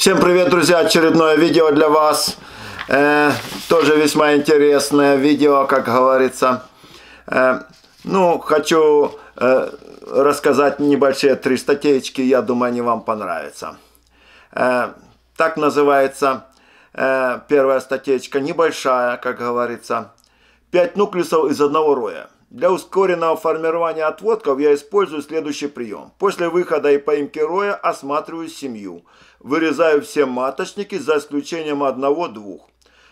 Всем привет, друзья! Очередное видео для вас. Э, тоже весьма интересное видео, как говорится. Э, ну, хочу э, рассказать небольшие три статейки. Я думаю, они вам понравятся. Э, так называется э, первая статейка. Небольшая, как говорится. Пять нуклеусов из одного роя. Для ускоренного формирования отводков я использую следующий прием. После выхода и поимки роя осматриваю семью. Вырезаю все маточники за исключением одного-двух.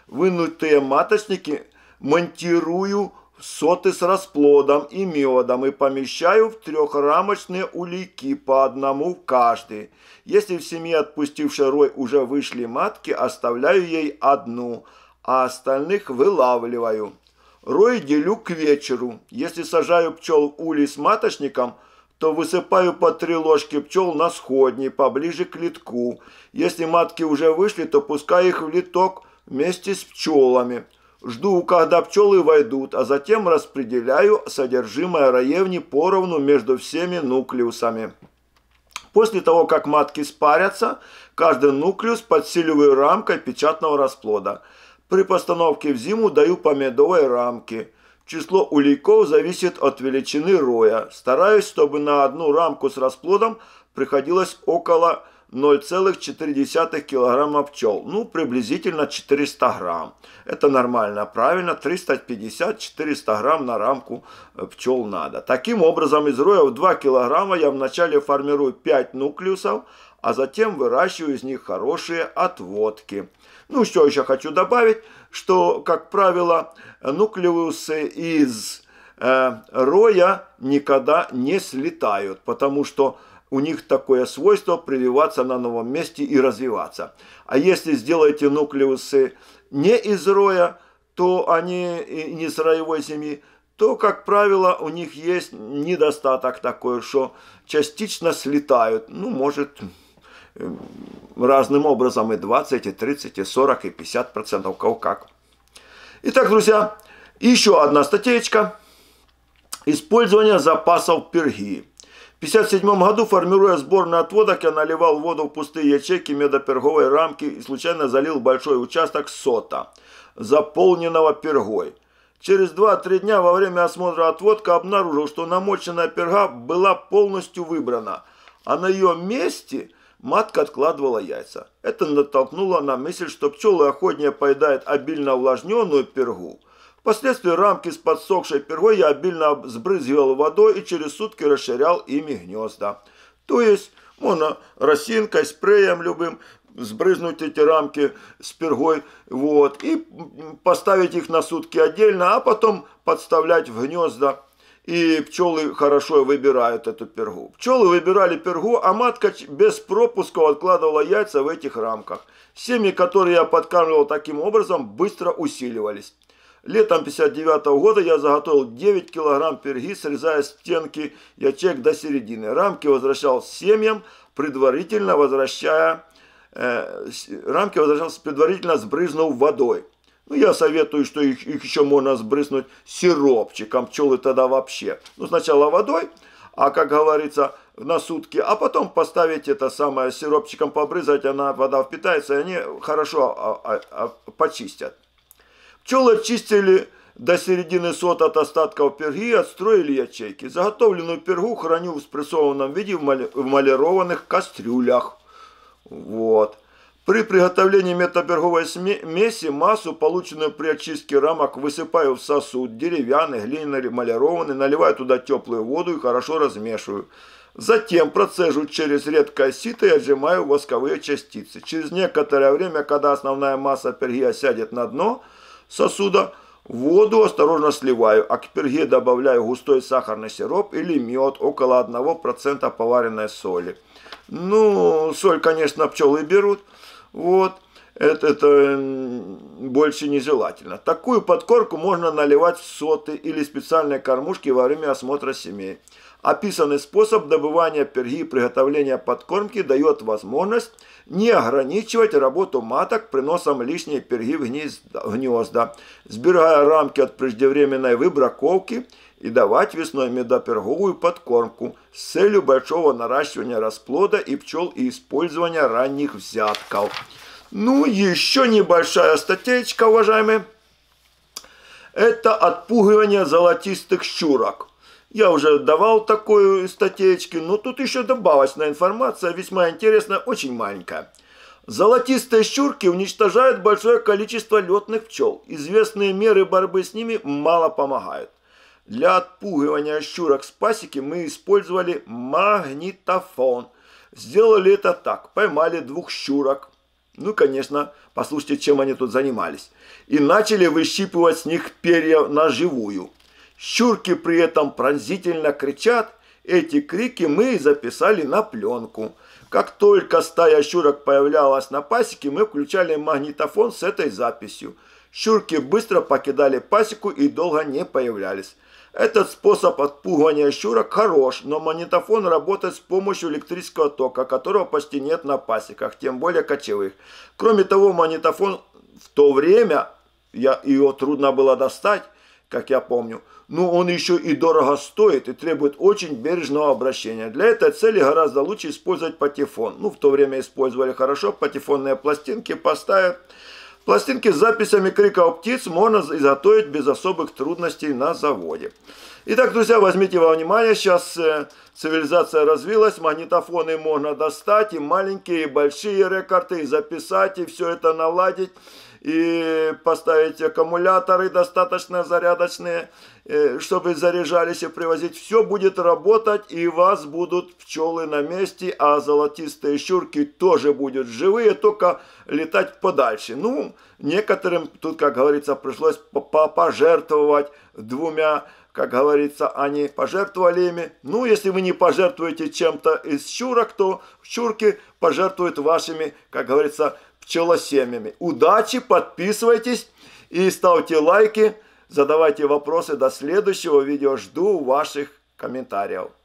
Вынутые маточники монтирую в соты с расплодом и медом и помещаю в трехрамочные улики по одному каждый. Если в семье отпустившей рой уже вышли матки, оставляю ей одну, а остальных вылавливаю. Рой делю к вечеру. Если сажаю пчел улей с маточником, то высыпаю по три ложки пчел на сходни, поближе к литку. Если матки уже вышли, то пускаю их в литок вместе с пчелами. Жду, когда пчелы войдут, а затем распределяю содержимое раевни поровну между всеми нуклеусами. После того, как матки спарятся, каждый нуклеус подсиливаю рамкой печатного расплода – при постановке в зиму даю помедовой рамки. Число улейков зависит от величины роя. Стараюсь, чтобы на одну рамку с расплодом приходилось около 0,4 килограмма пчел, ну приблизительно 400 грамм. Это нормально, правильно, 350-400 грамм на рамку э, пчел надо. Таким образом из роя в 2 килограмма я вначале формирую 5 нуклеусов, а затем выращиваю из них хорошие отводки. Ну что еще хочу добавить, что как правило нуклеусы из э, роя никогда не слетают, потому что у них такое свойство прививаться на новом месте и развиваться. А если сделаете нуклеусы не из роя, то они не с роевой семьи, то, как правило, у них есть недостаток такой, что частично слетают. Ну, может, разным образом и 20, и 30, и 40, и 50 процентов, кого как. Итак, друзья, еще одна статейка. Использование запасов перги. 1957 году, формируя сборный отводок, я наливал воду в пустые ячейки медоперговой рамки и случайно залил большой участок сота, заполненного пергой. Через 2-3 дня во время осмотра отводка обнаружил, что намоченная перга была полностью выбрана, а на ее месте матка откладывала яйца. Это натолкнуло на мысль, что пчелы охотнее поедают обильно увлажненную пергу – Впоследствии рамки с подсохшей пергой я обильно сбрызгивал водой и через сутки расширял ими гнезда. То есть можно росинкой, спреем любым сбрызнуть эти рамки с пергой, вот, и поставить их на сутки отдельно, а потом подставлять в гнезда. И пчелы хорошо выбирают эту пергу. Пчелы выбирали пергу, а матка без пропусков откладывала яйца в этих рамках. Семьи, которые я подкармливал таким образом, быстро усиливались. Летом 59 -го года я заготовил 9 килограмм перги, срезая стенки ячек до середины. Рамки возвращал семьям, предварительно возвращая э, рамки возвращал предварительно сбрызнув водой. Ну, я советую, что их, их еще можно сбрызнуть сиропчиком, пчелы тогда вообще. Ну, сначала водой, а, как говорится, на сутки, а потом поставить это самое сиропчиком побрызгать, она вода впитается, и они хорошо а, а, а, почистят. Пчел очистили до середины сот от остатков перги и отстроили ячейки. Заготовленную пергу храню в спрессованном виде в малированных кастрюлях. Вот. При приготовлении метаперговой смеси массу, полученную при очистке рамок, высыпаю в сосуд, деревянный, глиняный, малированный, наливаю туда теплую воду и хорошо размешиваю. Затем процежу через редкое сито и отжимаю восковые частицы. Через некоторое время, когда основная масса перги осядет на дно – сосуда воду осторожно сливаю, а к перге добавляю густой сахарный сироп или мед, около 1% поваренной соли. Ну, соль, конечно, пчелы берут. Вот это, это больше нежелательно. Такую подкорку можно наливать в соты или специальные кормушки во время осмотра семей. Описанный способ добывания перги и приготовления подкормки дает возможность не ограничивать работу маток приносом лишней перги в гнезда, сбирая рамки от преждевременной выбраковки и давать весной медоперговую подкормку с целью большого наращивания расплода и пчел и использования ранних взятков. Ну, еще небольшая статейка, уважаемые. Это отпугивание золотистых щурок. Я уже давал такую статейки, но тут еще добавочная информация, весьма интересная, очень маленькая. Золотистые щурки уничтожают большое количество летных пчел. Известные меры борьбы с ними мало помогают. Для отпугивания щурок с пасеки мы использовали магнитофон. Сделали это так. Поймали двух щурок – ну, конечно, послушайте, чем они тут занимались. И начали выщипывать с них перья на живую. Щурки при этом пронзительно кричат. Эти крики мы и записали на пленку. Как только стая щурок появлялась на пасеке, мы включали магнитофон с этой записью – Щурки быстро покидали пасеку и долго не появлялись. Этот способ отпугивания щурок хорош, но магнитофон работает с помощью электрического тока, которого почти нет на пасеках, тем более кочевых. Кроме того, магнитофон в то время, я, его трудно было достать, как я помню, но он еще и дорого стоит и требует очень бережного обращения. Для этой цели гораздо лучше использовать патефон. Ну, в то время использовали хорошо, патефонные пластинки поставят Пластинки с записями криков птиц можно изготовить без особых трудностей на заводе. Итак, друзья, возьмите во внимание, сейчас э, цивилизация развилась, магнитофоны можно достать, и маленькие, и большие рекорды, и записать, и все это наладить и поставить аккумуляторы достаточно зарядочные, э, чтобы заряжались и привозить. Все будет работать, и у вас будут пчелы на месте, а золотистые щурки тоже будут живые, только летать подальше. Ну, некоторым тут, как говорится, пришлось пожертвовать двумя как говорится, они пожертвовали ими. Ну, если вы не пожертвуете чем-то из щурок, то щурки пожертвуют вашими, как говорится, пчелосемьями. Удачи, подписывайтесь и ставьте лайки, задавайте вопросы. До следующего видео. Жду ваших комментариев.